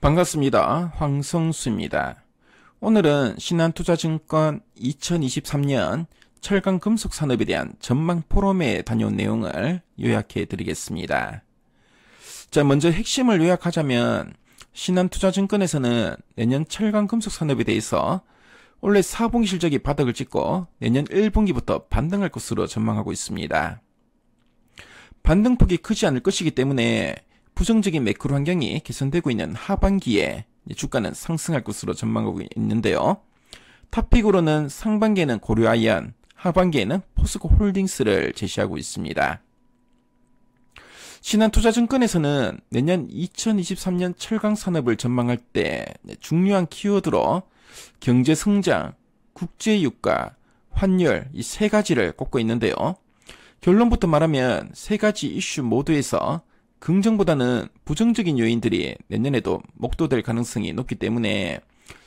반갑습니다. 황성수입니다. 오늘은 신한투자증권 2023년 철강 금속 산업에 대한 전망 포럼에 다녀온 내용을 요약해 드리겠습니다. 자, 먼저 핵심을 요약하자면 신한투자증권에서는 내년 철강 금속 산업에 대해서 원래 4분기 실적이 바닥을 찍고 내년 1분기부터 반등할 것으로 전망하고 있습니다. 반등폭이 크지 않을 것이기 때문에 부정적인 매크로 환경이 개선되고 있는 하반기에 주가는 상승할 것으로 전망하고 있는데요. 탑픽으로는 상반기에는 고려아이언, 하반기에는 포스코 홀딩스를 제시하고 있습니다. 신한투자증권에서는 내년 2023년 철강산업을 전망할 때 중요한 키워드로 경제성장, 국제유가, 환율 이 세 가지를 꼽고 있는데요. 결론부터 말하면 세 가지 이슈 모두에서 긍정보다는 부정적인 요인들이 내년에도 목도될 가능성이 높기 때문에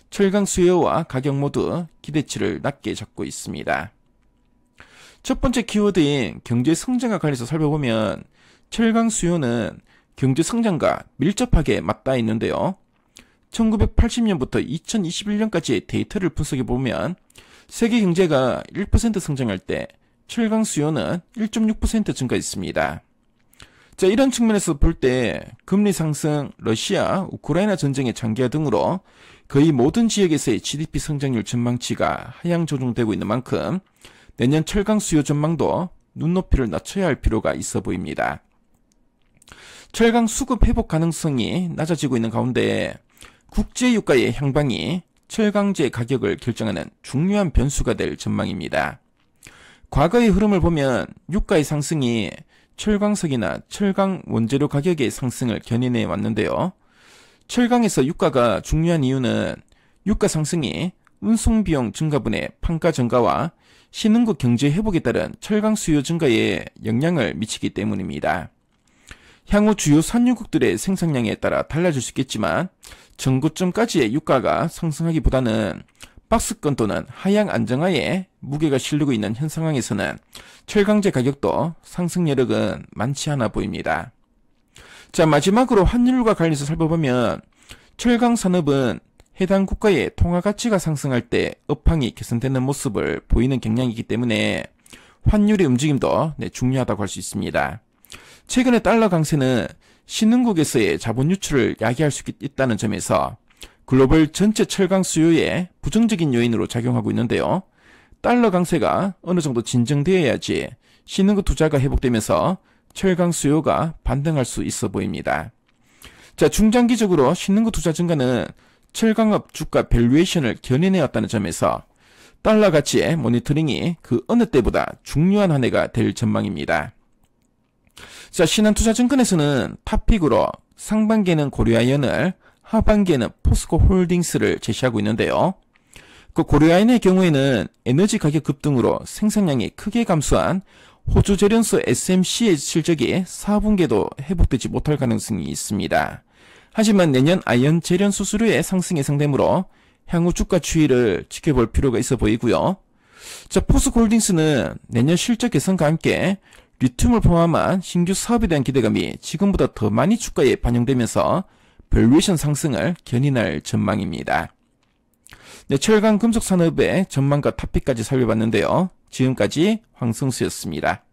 철강 수요와 가격 모두 기대치를 낮게 잡고 있습니다. 첫 번째 키워드인 경제 성장과 관련해서 살펴보면 철강 수요는 경제 성장과 밀접하게 맞닿아 있는데요. 1980년부터 2021년까지의 데이터를 분석해 보면 세계 경제가 1% 성장할 때 철강 수요는 1.6% 증가했습니다. 자, 이런 측면에서 볼 때 금리 상승, 러시아, 우크라이나 전쟁의 장기화 등으로 거의 모든 지역에서의 GDP 성장률 전망치가 하향 조정되고 있는 만큼 내년 철강 수요 전망도 눈높이를 낮춰야 할 필요가 있어 보입니다. 철강 수급 회복 가능성이 낮아지고 있는 가운데 국제 유가의 향방이 철강제 가격을 결정하는 중요한 변수가 될 전망입니다. 과거의 흐름을 보면 유가의 상승이 철광석이나 철강 원재료 가격의 상승을 견인해 왔는데요. 철강에서 유가가 중요한 이유는 유가 상승이 운송비용 증가분의 판가 증가와 신흥국 경제 회복에 따른 철강 수요 증가에 영향을 미치기 때문입니다. 향후 주요 산유국들의 생산량에 따라 달라질 수 있겠지만 전고점까지의 유가가 상승하기보다는 박스권 또는 하향 안정화에 무게가 실리고 있는 현 상황에서는 철강제 가격도 상승 여력은 많지 않아 보입니다. 자 마지막으로 환율과 관련해서 살펴보면 철강 산업은 해당 국가의 통화 가치가 상승할 때 업황이 개선되는 모습을 보이는 경향이기 때문에 환율의 움직임도 네, 중요하다고 할 수 있습니다. 최근의 달러 강세는 신흥국에서의 자본 유출을 야기할 수 있다는 점에서 글로벌 전체 철강 수요에 부정적인 요인으로 작용하고 있는데요. 달러 강세가 어느 정도 진정되어야지 신흥국 투자가 회복되면서 철강 수요가 반등할 수 있어 보입니다. 자, 중장기적으로 신흥국 투자 증가는 철강업 주가 밸류에이션을 견인해왔다는 점에서 달러 가치의 모니터링이 그 어느 때보다 중요한 한 해가 될 전망입니다. 자, 신한투자증권에서는 탑픽으로 상반기에는 고려아연을 하반기에는 포스코 홀딩스를 제시하고 있는데요. 그 고려아인의 경우에는 에너지 가격 급등으로 생산량이 크게 감소한 호주 재련소 SMC의 실적이 4분기에도 회복되지 못할 가능성이 있습니다. 하지만 내년 아이언 재련 수수료의 상승 예상되므로 향후 주가 추이를 지켜볼 필요가 있어 보이고요. 자, 포스골딩스는 내년 실적 개선과 함께 리튬을 포함한 신규 사업에 대한 기대감이 지금보다 더 많이 주가에 반영되면서 밸류에이션 상승을 견인할 전망입니다. 네, 철강 금속 산업의 전망과 탑픽까지 살펴봤는데요. 지금까지 황승수였습니다.